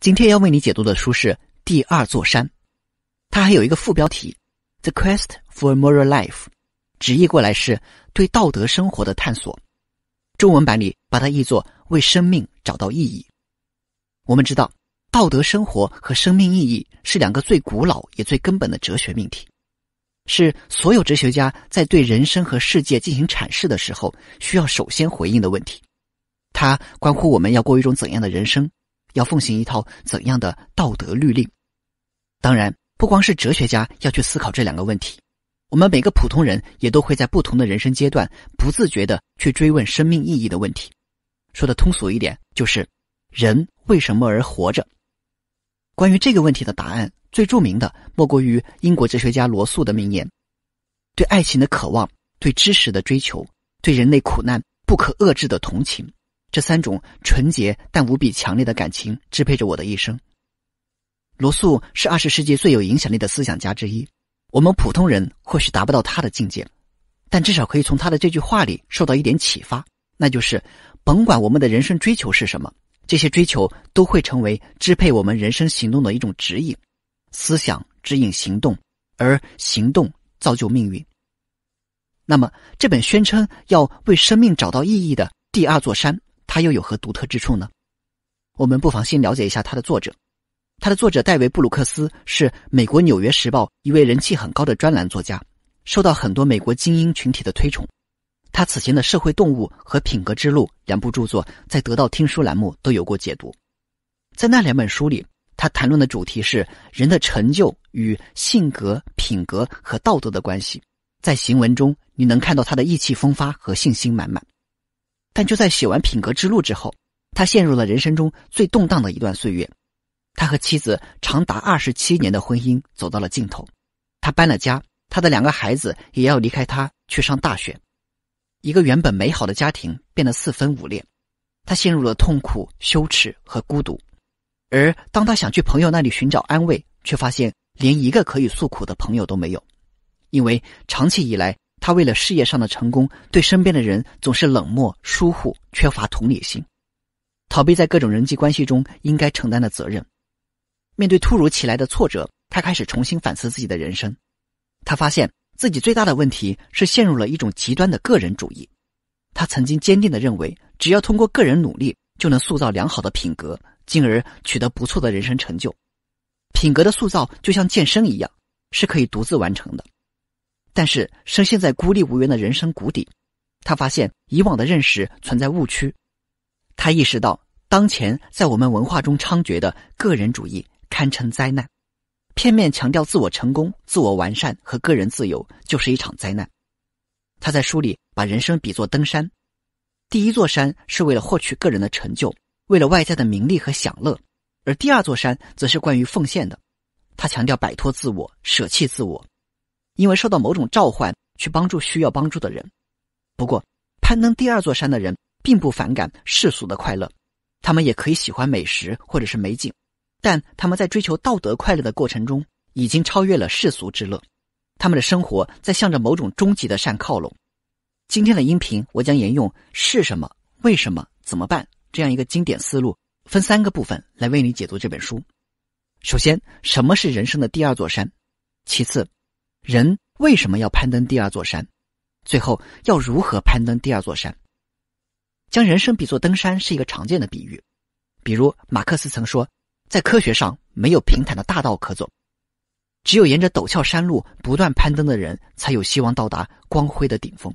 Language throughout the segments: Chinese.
今天要为你解读的书是《第二座山》，它还有一个副标题《The Quest for a Moral Life》，直译过来是“对道德生活的探索”。中文版里把它译作“为生命找到意义”。我们知道，道德生活和生命意义是两个最古老也最根本的哲学命题，是所有哲学家在对人生和世界进行阐释的时候需要首先回应的问题。它关乎我们要过一种怎样的人生。要奉行一套怎样的道德律令？当然，不光是哲学家要去思考这两个问题，我们每个普通人也都会在不同的人生阶段不自觉的去追问生命意义的问题。说的通俗一点，就是人为什么而活着？关于这个问题的答案，最著名的莫过于英国哲学家罗素的名言：“对爱情的渴望，对知识的追求，对人类苦难不可遏制的同情。”这三种纯洁但无比强烈的感情支配着我的一生。罗素是二十世纪最有影响力的思想家之一，我们普通人或许达不到他的境界，但至少可以从他的这句话里受到一点启发，那就是：甭管我们的人生追求是什么，这些追求都会成为支配我们人生行动的一种指引。思想指引行动，而行动造就命运。那么，这本宣称要为生命找到意义的第二座山。它又有何独特之处呢？我们不妨先了解一下它的作者。它的作者戴维·布鲁克斯是美国《纽约时报》一位人气很高的专栏作家，受到很多美国精英群体的推崇。他此前的《社会动物》和《品格之路》两部著作，在得到听书栏目都有过解读。在那两本书里，他谈论的主题是人的成就与性格、品格和道德的关系。在行文中，你能看到他的意气风发和信心满满。但就在写完《品格之路》之后，他陷入了人生中最动荡的一段岁月。他和妻子长达二十七年的婚姻走到了尽头，他搬了家，他的两个孩子也要离开他去上大学，一个原本美好的家庭变得四分五裂。他陷入了痛苦、羞耻和孤独，而当他想去朋友那里寻找安慰，却发现连一个可以诉苦的朋友都没有，因为长期以来。他为了事业上的成功，对身边的人总是冷漠、疏忽，缺乏同理心，逃避在各种人际关系中应该承担的责任。面对突如其来的挫折，他开始重新反思自己的人生。他发现自己最大的问题是陷入了一种极端的个人主义。他曾经坚定的认为，只要通过个人努力就能塑造良好的品格，进而取得不错的人生成就。品格的塑造就像健身一样，是可以独自完成的。但是，深陷在孤立无援的人生谷底，他发现以往的认识存在误区。他意识到，当前在我们文化中猖獗的个人主义堪称灾难，片面强调自我成功、自我完善和个人自由就是一场灾难。他在书里把人生比作登山，第一座山是为了获取个人的成就，为了外在的名利和享乐；而第二座山则是关于奉献的。他强调摆脱自我，舍弃自我。因为受到某种召唤，去帮助需要帮助的人。不过，攀登第二座山的人并不反感世俗的快乐，他们也可以喜欢美食或者是美景。但他们在追求道德快乐的过程中，已经超越了世俗之乐，他们的生活在向着某种终极的善靠拢。今天的音频，我将沿用“是什么、为什么、怎么办”这样一个经典思路，分三个部分来为你解读这本书。首先，什么是人生的第二座山？其次，人为什么要攀登第二座山？最后要如何攀登第二座山？将人生比作登山是一个常见的比喻，比如马克思曾说，在科学上没有平坦的大道可走，只有沿着陡峭山路不断攀登的人才有希望到达光辉的顶峰。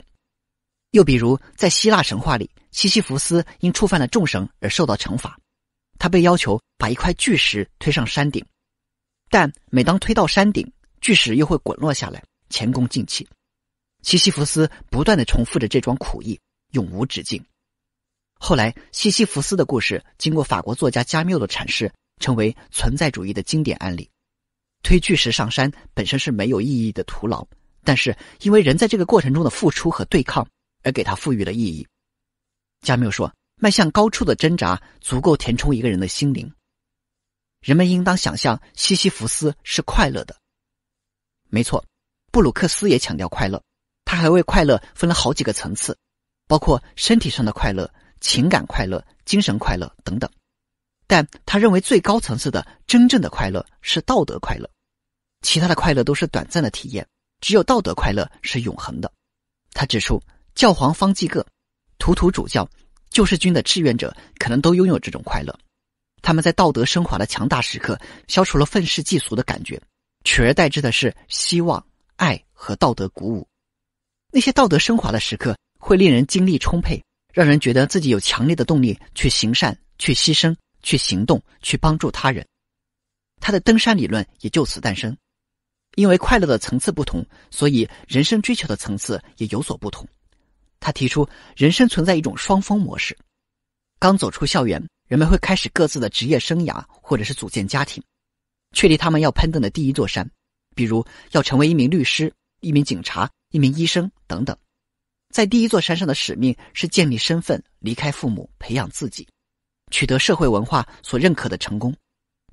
又比如，在希腊神话里，西西弗斯因触犯了众神而受到惩罚，他被要求把一块巨石推上山顶，但每当推到山顶，巨石又会滚落下来，前功尽弃。西西弗斯不断的重复着这桩苦役，永无止境。后来，西西弗斯的故事经过法国作家加缪的阐释，成为存在主义的经典案例。推巨石上山本身是没有意义的徒劳，但是因为人在这个过程中的付出和对抗，而给他赋予了意义。加缪说：“迈向高处的挣扎足够填充一个人的心灵。”人们应当想象西西弗斯是快乐的。没错，布鲁克斯也强调快乐，他还为快乐分了好几个层次，包括身体上的快乐、情感快乐、精神快乐等等。但他认为最高层次的真正的快乐是道德快乐，其他的快乐都是短暂的体验，只有道德快乐是永恒的。他指出，教皇方济各、图图主教、救世军的志愿者可能都拥有这种快乐，他们在道德升华的强大时刻，消除了愤世嫉俗的感觉。取而代之的是希望、爱和道德鼓舞。那些道德升华的时刻会令人精力充沛，让人觉得自己有强烈的动力去行善、去牺牲、去行动、去帮助他人。他的登山理论也就此诞生。因为快乐的层次不同，所以人生追求的层次也有所不同。他提出，人生存在一种双峰模式。刚走出校园，人们会开始各自的职业生涯，或者是组建家庭。确立他们要攀登的第一座山，比如要成为一名律师、一名警察、一名医生等等。在第一座山上的使命是建立身份、离开父母、培养自己、取得社会文化所认可的成功，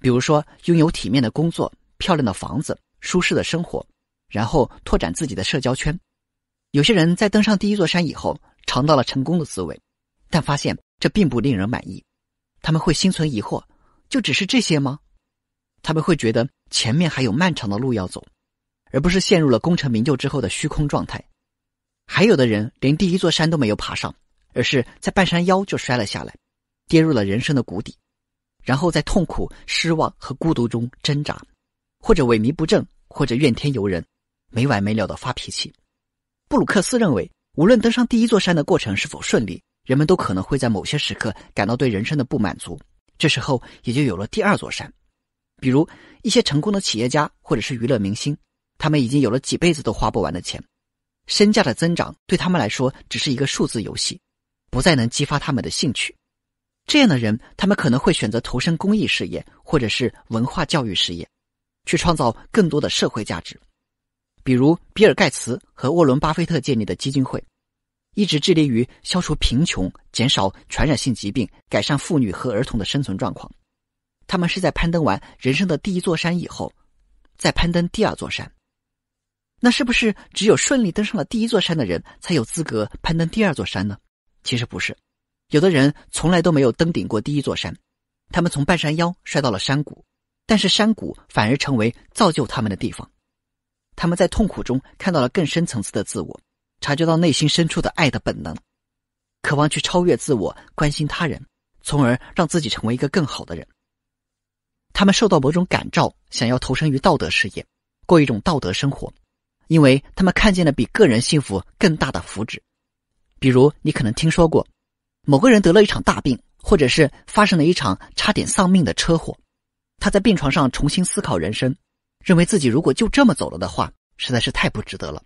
比如说拥有体面的工作、漂亮的房子、舒适的生活，然后拓展自己的社交圈。有些人在登上第一座山以后，尝到了成功的滋味，但发现这并不令人满意，他们会心存疑惑：就只是这些吗？他们会觉得前面还有漫长的路要走，而不是陷入了功成名就之后的虚空状态。还有的人连第一座山都没有爬上，而是在半山腰就摔了下来，跌入了人生的谷底，然后在痛苦、失望和孤独中挣扎，或者萎靡不振，或者怨天尤人，没完没了的发脾气。布鲁克斯认为，无论登上第一座山的过程是否顺利，人们都可能会在某些时刻感到对人生的不满足，这时候也就有了第二座山。比如一些成功的企业家或者是娱乐明星，他们已经有了几辈子都花不完的钱，身价的增长对他们来说只是一个数字游戏，不再能激发他们的兴趣。这样的人，他们可能会选择投身公益事业或者是文化教育事业，去创造更多的社会价值。比如比尔盖茨和沃伦巴菲特建立的基金会，一直致力于消除贫穷、减少传染性疾病、改善妇女和儿童的生存状况。他们是在攀登完人生的第一座山以后，再攀登第二座山。那是不是只有顺利登上了第一座山的人才有资格攀登第二座山呢？其实不是，有的人从来都没有登顶过第一座山，他们从半山腰摔到了山谷，但是山谷反而成为造就他们的地方。他们在痛苦中看到了更深层次的自我，察觉到内心深处的爱的本能，渴望去超越自我，关心他人，从而让自己成为一个更好的人。他们受到某种感召，想要投身于道德事业，过一种道德生活，因为他们看见了比个人幸福更大的福祉。比如，你可能听说过，某个人得了一场大病，或者是发生了一场差点丧命的车祸。他在病床上重新思考人生，认为自己如果就这么走了的话，实在是太不值得了。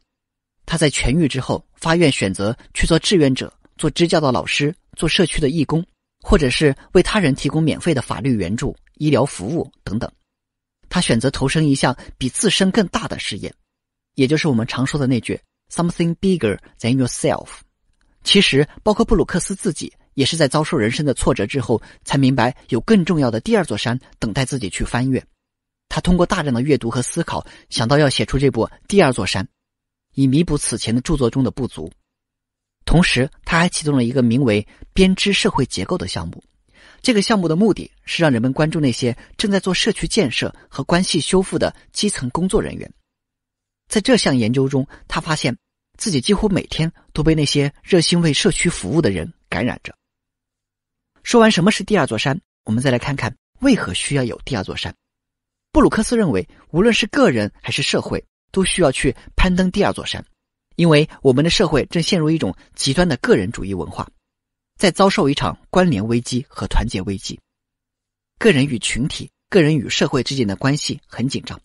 他在痊愈之后发愿，选择去做志愿者，做支教的老师，做社区的义工，或者是为他人提供免费的法律援助。医疗服务等等，他选择投身一项比自身更大的事业，也就是我们常说的那句 “something bigger than yourself”。其实，包括布鲁克斯自己也是在遭受人生的挫折之后，才明白有更重要的第二座山等待自己去翻越。他通过大量的阅读和思考，想到要写出这部第二座山，以弥补此前的著作中的不足。同时，他还启动了一个名为“编织社会结构”的项目。这个项目的目的是让人们关注那些正在做社区建设和关系修复的基层工作人员。在这项研究中，他发现自己几乎每天都被那些热心为社区服务的人感染着。说完什么是第二座山，我们再来看看为何需要有第二座山。布鲁克斯认为，无论是个人还是社会，都需要去攀登第二座山，因为我们的社会正陷入一种极端的个人主义文化。在遭受一场关联危机和团结危机，个人与群体、个人与社会之间的关系很紧张，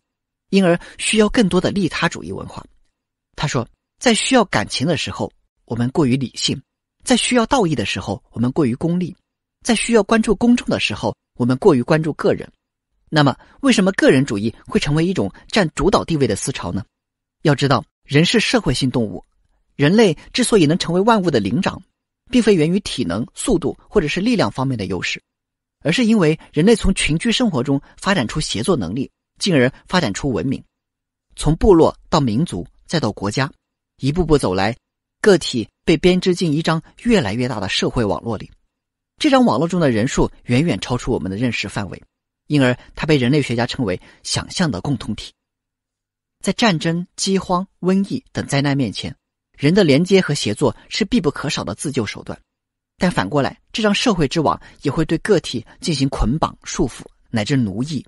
因而需要更多的利他主义文化。他说，在需要感情的时候，我们过于理性；在需要道义的时候，我们过于功利；在需要关注公众的时候，我们过于关注个人。那么，为什么个人主义会成为一种占主导地位的思潮呢？要知道，人是社会性动物，人类之所以能成为万物的灵长。并非源于体能、速度或者是力量方面的优势，而是因为人类从群居生活中发展出协作能力，进而发展出文明。从部落到民族再到国家，一步步走来，个体被编织进一张越来越大的社会网络里。这张网络中的人数远远超出我们的认识范围，因而它被人类学家称为“想象的共同体”。在战争、饥荒、瘟疫等灾难面前。人的连接和协作是必不可少的自救手段，但反过来，这张社会之网也会对个体进行捆绑、束缚乃至奴役。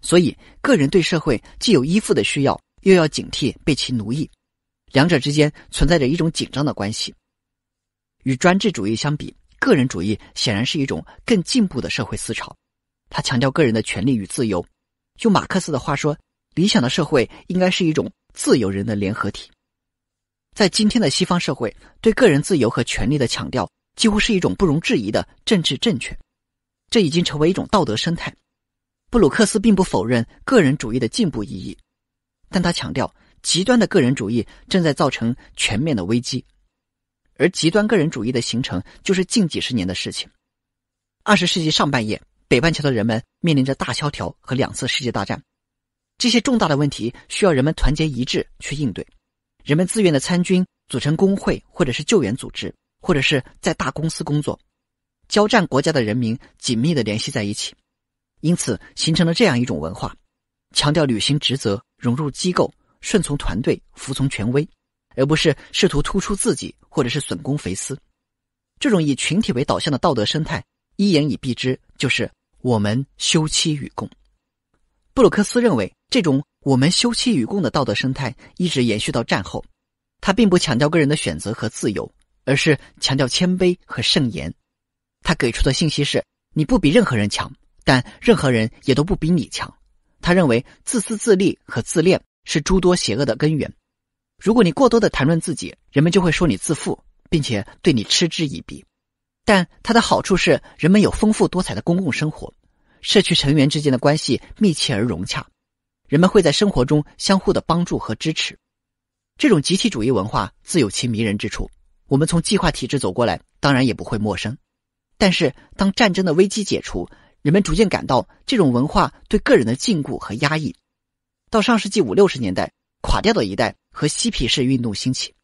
所以，个人对社会既有依附的需要，又要警惕被其奴役，两者之间存在着一种紧张的关系。与专制主义相比，个人主义显然是一种更进步的社会思潮。它强调个人的权利与自由。用马克思的话说，理想的社会应该是一种自由人的联合体。在今天的西方社会，对个人自由和权利的强调几乎是一种不容置疑的政治正确，这已经成为一种道德生态。布鲁克斯并不否认个人主义的进步意义，但他强调，极端的个人主义正在造成全面的危机，而极端个人主义的形成就是近几十年的事情。二十世纪上半叶，北半球的人们面临着大萧条和两次世界大战，这些重大的问题需要人们团结一致去应对。人们自愿的参军，组成工会，或者是救援组织，或者是在大公司工作，交战国家的人民紧密的联系在一起，因此形成了这样一种文化，强调履行职责、融入机构、顺从团队、服从权威，而不是试图突出自己或者是损公肥私。这种以群体为导向的道德生态，一言以蔽之，就是“我们休戚与共”。布鲁克斯认为，这种。我们休戚与共的道德生态一直延续到战后，他并不强调个人的选择和自由，而是强调谦卑和慎言。他给出的信息是：你不比任何人强，但任何人也都不比你强。他认为自私自利和自恋是诸多邪恶的根源。如果你过多的谈论自己，人们就会说你自负，并且对你嗤之以鼻。但它的好处是，人们有丰富多彩的公共生活，社区成员之间的关系密切而融洽。人们会在生活中相互的帮助和支持，这种集体主义文化自有其迷人之处。我们从计划体制走过来，当然也不会陌生。但是，当战争的危机解除，人们逐渐感到这种文化对个人的禁锢和压抑。到上世纪五六十年代，垮掉的一代和嬉皮士运动兴起，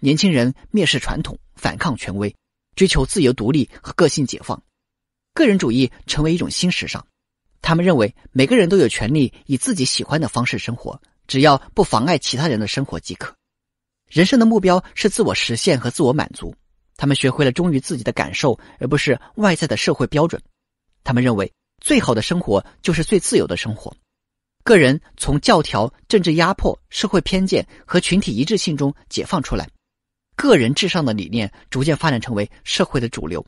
年轻人蔑视传统，反抗权威，追求自由、独立和个性解放，个人主义成为一种新时尚。他们认为每个人都有权利以自己喜欢的方式生活，只要不妨碍其他人的生活即可。人生的目标是自我实现和自我满足。他们学会了忠于自己的感受，而不是外在的社会标准。他们认为最好的生活就是最自由的生活。个人从教条、政治压迫、社会偏见和群体一致性中解放出来。个人至上的理念逐渐发展成为社会的主流。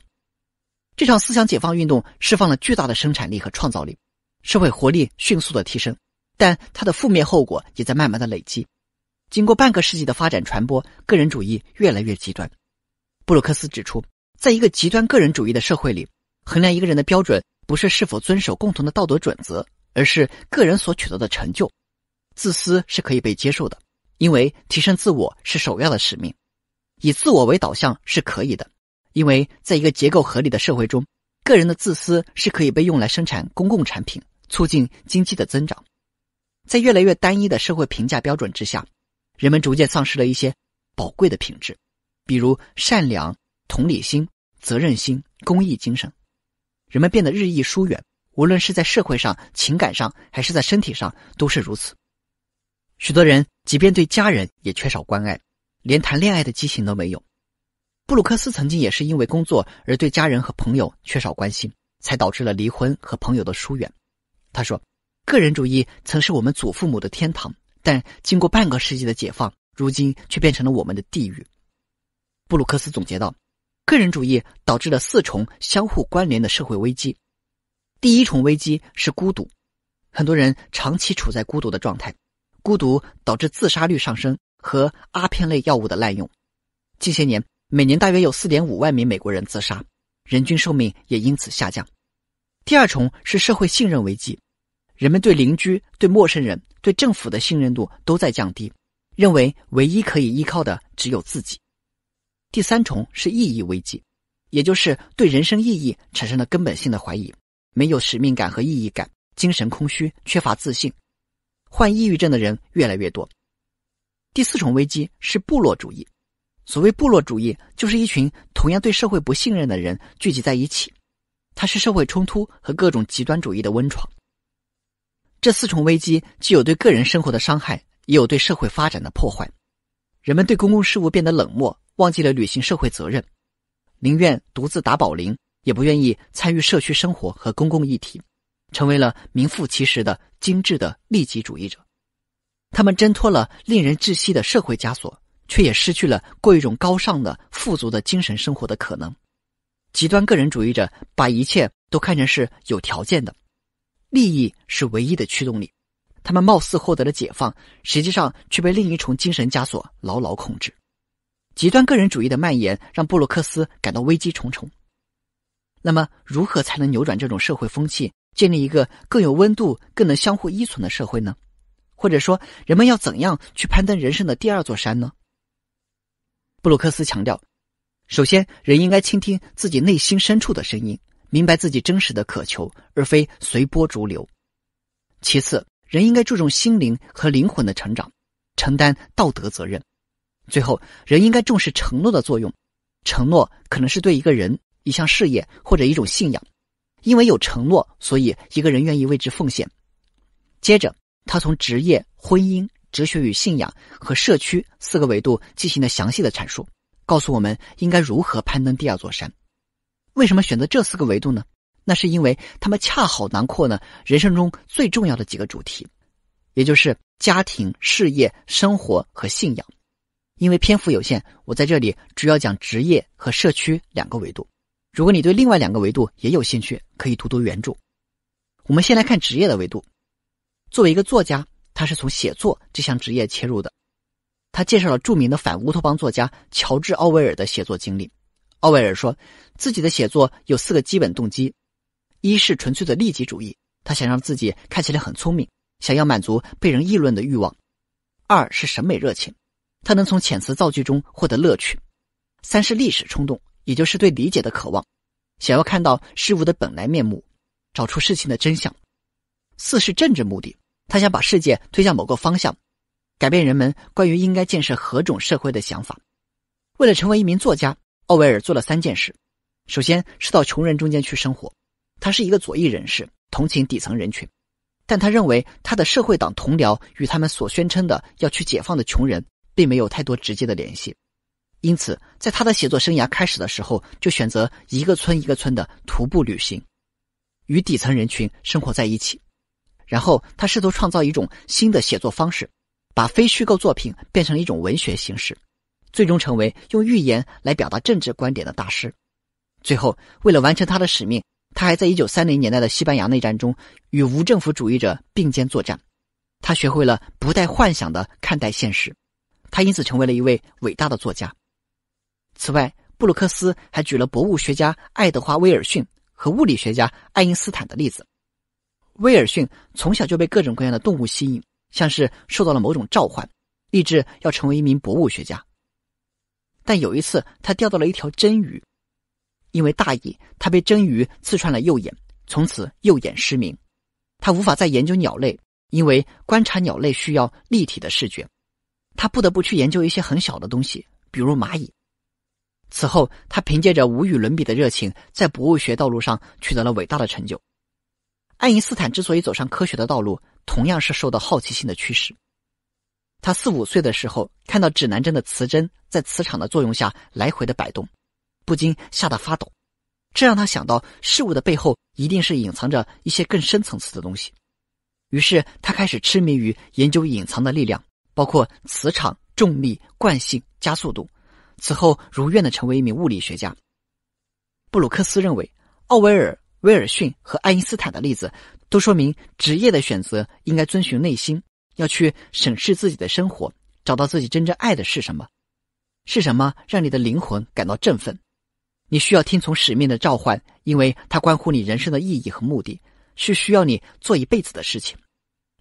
这场思想解放运动释放了巨大的生产力和创造力。社会活力迅速的提升，但它的负面后果也在慢慢的累积。经过半个世纪的发展传播，个人主义越来越极端。布鲁克斯指出，在一个极端个人主义的社会里，衡量一个人的标准不是是否遵守共同的道德准则，而是个人所取得的成就。自私是可以被接受的，因为提升自我是首要的使命。以自我为导向是可以的，因为在一个结构合理的社会中，个人的自私是可以被用来生产公共产品。促进经济的增长，在越来越单一的社会评价标准之下，人们逐渐丧失了一些宝贵的品质，比如善良、同理心、责任心、公益精神。人们变得日益疏远，无论是在社会上、情感上，还是在身体上，都是如此。许多人即便对家人也缺少关爱，连谈恋爱的激情都没有。布鲁克斯曾经也是因为工作而对家人和朋友缺少关心，才导致了离婚和朋友的疏远。他说：“个人主义曾是我们祖父母的天堂，但经过半个世纪的解放，如今却变成了我们的地狱。”布鲁克斯总结道：“个人主义导致了四重相互关联的社会危机。第一重危机是孤独，很多人长期处在孤独的状态，孤独导致自杀率上升和阿片类药物的滥用。近些年，每年大约有四点五万名美国人自杀，人均寿命也因此下降。”第二重是社会信任危机，人们对邻居、对陌生人、对政府的信任度都在降低，认为唯一可以依靠的只有自己。第三重是意义危机，也就是对人生意义产生了根本性的怀疑，没有使命感和意义感，精神空虚，缺乏自信，患抑郁症的人越来越多。第四重危机是部落主义，所谓部落主义，就是一群同样对社会不信任的人聚集在一起。它是社会冲突和各种极端主义的温床。这四重危机既有对个人生活的伤害，也有对社会发展的破坏。人们对公共事务变得冷漠，忘记了履行社会责任，宁愿独自打保龄，也不愿意参与社区生活和公共议题，成为了名副其实的精致的利己主义者。他们挣脱了令人窒息的社会枷锁，却也失去了过一种高尚的、富足的精神生活的可能。极端个人主义者把一切都看成是有条件的，利益是唯一的驱动力。他们貌似获得了解放，实际上却被另一重精神枷锁牢牢控制。极端个人主义的蔓延让布鲁克斯感到危机重重。那么，如何才能扭转这种社会风气，建立一个更有温度、更能相互依存的社会呢？或者说，人们要怎样去攀登人生的第二座山呢？布鲁克斯强调。首先，人应该倾听自己内心深处的声音，明白自己真实的渴求，而非随波逐流。其次，人应该注重心灵和灵魂的成长，承担道德责任。最后，人应该重视承诺的作用，承诺可能是对一个人、一项事业或者一种信仰。因为有承诺，所以一个人愿意为之奉献。接着，他从职业、婚姻、哲学与信仰和社区四个维度进行了详细的阐述。告诉我们应该如何攀登第二座山。为什么选择这四个维度呢？那是因为他们恰好囊括了人生中最重要的几个主题，也就是家庭、事业、生活和信仰。因为篇幅有限，我在这里主要讲职业和社区两个维度。如果你对另外两个维度也有兴趣，可以读读原著。我们先来看职业的维度。作为一个作家，他是从写作这项职业切入的。他介绍了著名的反乌托邦作家乔治·奥威尔的写作经历。奥威尔说，自己的写作有四个基本动机：一是纯粹的利己主义，他想让自己看起来很聪明，想要满足被人议论的欲望；二是审美热情，他能从遣词造句中获得乐趣；三是历史冲动，也就是对理解的渴望，想要看到事物的本来面目，找出事情的真相；四是政治目的，他想把世界推向某个方向。改变人们关于应该建设何种社会的想法。为了成为一名作家，奥威尔做了三件事：首先是到穷人中间去生活。他是一个左翼人士，同情底层人群，但他认为他的社会党同僚与他们所宣称的要去解放的穷人并没有太多直接的联系。因此，在他的写作生涯开始的时候，就选择一个村一个村的徒步旅行，与底层人群生活在一起。然后，他试图创造一种新的写作方式。把非虚构作品变成了一种文学形式，最终成为用寓言来表达政治观点的大师。最后，为了完成他的使命，他还在1930年代的西班牙内战中与无政府主义者并肩作战。他学会了不带幻想的看待现实，他因此成为了一位伟大的作家。此外，布鲁克斯还举了博物学家爱德华·威尔逊和物理学家爱因斯坦的例子。威尔逊从小就被各种各样的动物吸引。像是受到了某种召唤，立志要成为一名博物学家。但有一次，他钓到了一条真鱼，因为大意，他被真鱼刺穿了右眼，从此右眼失明。他无法再研究鸟类，因为观察鸟类需要立体的视觉。他不得不去研究一些很小的东西，比如蚂蚁。此后，他凭借着无与伦比的热情，在博物学道路上取得了伟大的成就。爱因斯坦之所以走上科学的道路。同样是受到好奇心的驱使，他四五岁的时候看到指南针的磁针在磁场的作用下来回的摆动，不禁吓得发抖。这让他想到事物的背后一定是隐藏着一些更深层次的东西。于是他开始痴迷于研究隐藏的力量，包括磁场、重力、惯性、加速度。此后如愿的成为一名物理学家。布鲁克斯认为，奥维尔·威尔逊和爱因斯坦的例子。都说明职业的选择应该遵循内心，要去审视自己的生活，找到自己真正爱的是什么，是什么让你的灵魂感到振奋。你需要听从使命的召唤，因为它关乎你人生的意义和目的，是需要你做一辈子的事情。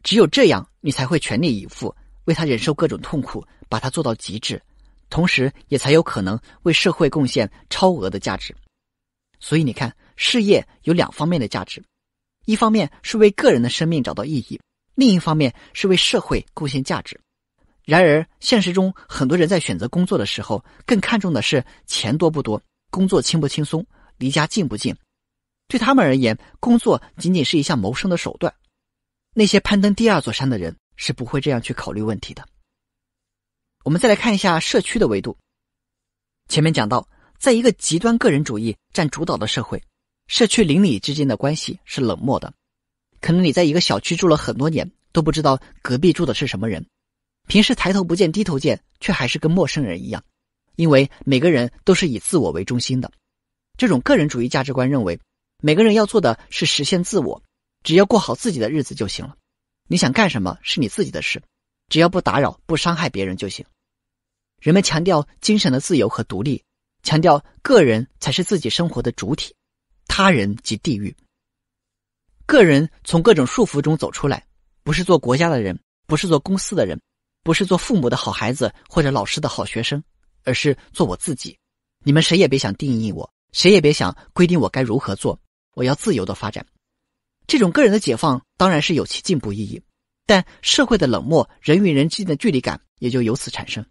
只有这样，你才会全力以赴为他忍受各种痛苦，把它做到极致，同时也才有可能为社会贡献超额的价值。所以，你看，事业有两方面的价值。一方面是为个人的生命找到意义，另一方面是为社会贡献价值。然而，现实中很多人在选择工作的时候，更看重的是钱多不多、工作轻不轻松、离家近不近。对他们而言，工作仅仅是一项谋生的手段。那些攀登第二座山的人是不会这样去考虑问题的。我们再来看一下社区的维度。前面讲到，在一个极端个人主义占主导的社会。社区邻里之间的关系是冷漠的，可能你在一个小区住了很多年，都不知道隔壁住的是什么人，平时抬头不见低头见，却还是跟陌生人一样。因为每个人都是以自我为中心的，这种个人主义价值观认为，每个人要做的是实现自我，只要过好自己的日子就行了。你想干什么是你自己的事，只要不打扰、不伤害别人就行。人们强调精神的自由和独立，强调个人才是自己生活的主体。他人及地狱。个人从各种束缚中走出来，不是做国家的人，不是做公司的人，不是做父母的好孩子或者老师的好学生，而是做我自己。你们谁也别想定义我，谁也别想规定我该如何做。我要自由的发展。这种个人的解放当然是有其进步意义，但社会的冷漠，人与人之间的距离感也就由此产生。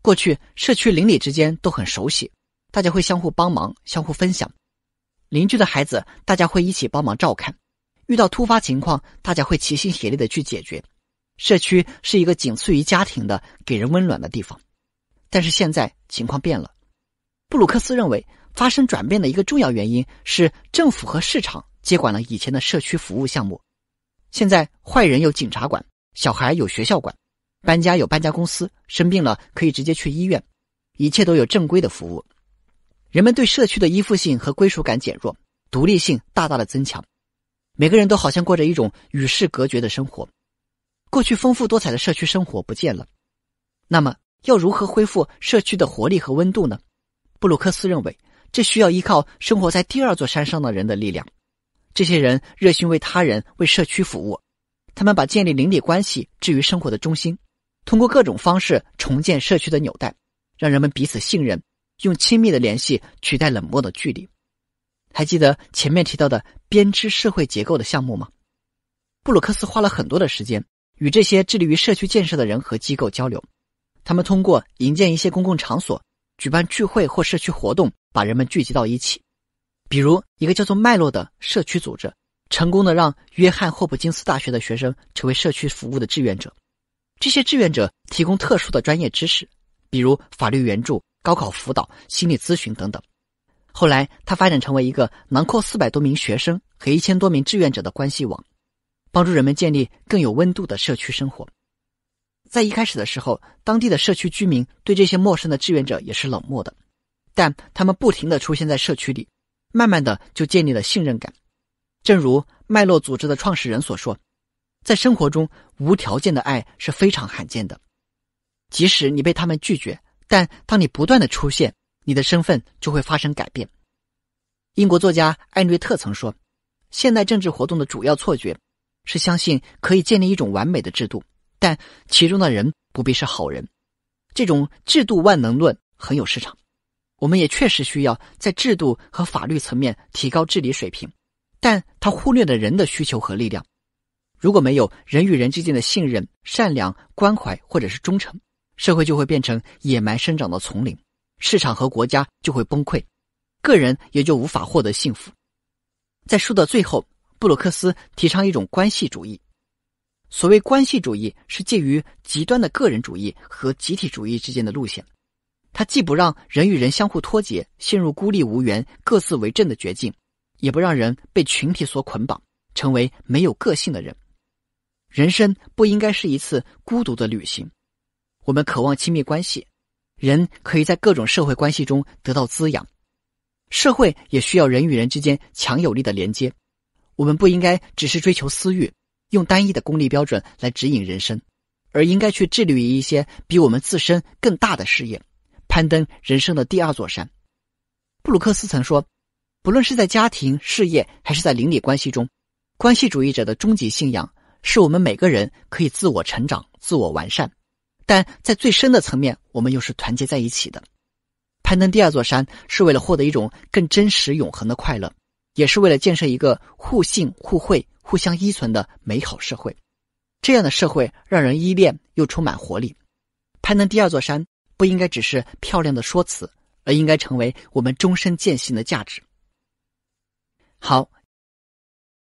过去社区邻里之间都很熟悉，大家会相互帮忙，相互分享。邻居的孩子，大家会一起帮忙照看；遇到突发情况，大家会齐心协力的去解决。社区是一个仅次于家庭的给人温暖的地方，但是现在情况变了。布鲁克斯认为，发生转变的一个重要原因是政府和市场接管了以前的社区服务项目。现在，坏人有警察管，小孩有学校管，搬家有搬家公司，生病了可以直接去医院，一切都有正规的服务。人们对社区的依附性和归属感减弱，独立性大大的增强，每个人都好像过着一种与世隔绝的生活，过去丰富多彩的社区生活不见了。那么，要如何恢复社区的活力和温度呢？布鲁克斯认为，这需要依靠生活在第二座山上的人的力量，这些人热心为他人为社区服务，他们把建立邻里关系置于生活的中心，通过各种方式重建社区的纽带，让人们彼此信任。用亲密的联系取代冷漠的距离。还记得前面提到的编织社会结构的项目吗？布鲁克斯花了很多的时间与这些致力于社区建设的人和机构交流。他们通过营建一些公共场所、举办聚会或社区活动，把人们聚集到一起。比如，一个叫做脉络的社区组织，成功的让约翰霍普金斯大学的学生成为社区服务的志愿者。这些志愿者提供特殊的专业知识，比如法律援助。高考辅导、心理咨询等等。后来，他发展成为一个囊括四百多名学生和一千多名志愿者的关系网，帮助人们建立更有温度的社区生活。在一开始的时候，当地的社区居民对这些陌生的志愿者也是冷漠的，但他们不停的出现在社区里，慢慢的就建立了信任感。正如脉络组织的创始人所说：“在生活中，无条件的爱是非常罕见的，即使你被他们拒绝。”但当你不断的出现，你的身份就会发生改变。英国作家艾略特曾说：“现代政治活动的主要错觉，是相信可以建立一种完美的制度，但其中的人不必是好人。这种制度万能论很有市场。我们也确实需要在制度和法律层面提高治理水平，但他忽略了人的需求和力量。如果没有人与人之间的信任、善良、关怀或者是忠诚。”社会就会变成野蛮生长的丛林，市场和国家就会崩溃，个人也就无法获得幸福。在书的最后，布鲁克斯提倡一种关系主义。所谓关系主义，是介于极端的个人主义和集体主义之间的路线。它既不让人与人相互脱节，陷入孤立无援、各自为政的绝境，也不让人被群体所捆绑，成为没有个性的人。人生不应该是一次孤独的旅行。我们渴望亲密关系，人可以在各种社会关系中得到滋养，社会也需要人与人之间强有力的连接。我们不应该只是追求私欲，用单一的功利标准来指引人生，而应该去致力于一些比我们自身更大的事业，攀登人生的第二座山。布鲁克斯曾说：“不论是在家庭、事业，还是在邻里关系中，关系主义者的终极信仰是我们每个人可以自我成长、自我完善。”但在最深的层面，我们又是团结在一起的。攀登第二座山是为了获得一种更真实、永恒的快乐，也是为了建设一个互信、互惠、互相依存的美好社会。这样的社会让人依恋又充满活力。攀登第二座山不应该只是漂亮的说辞，而应该成为我们终身践行的价值。好。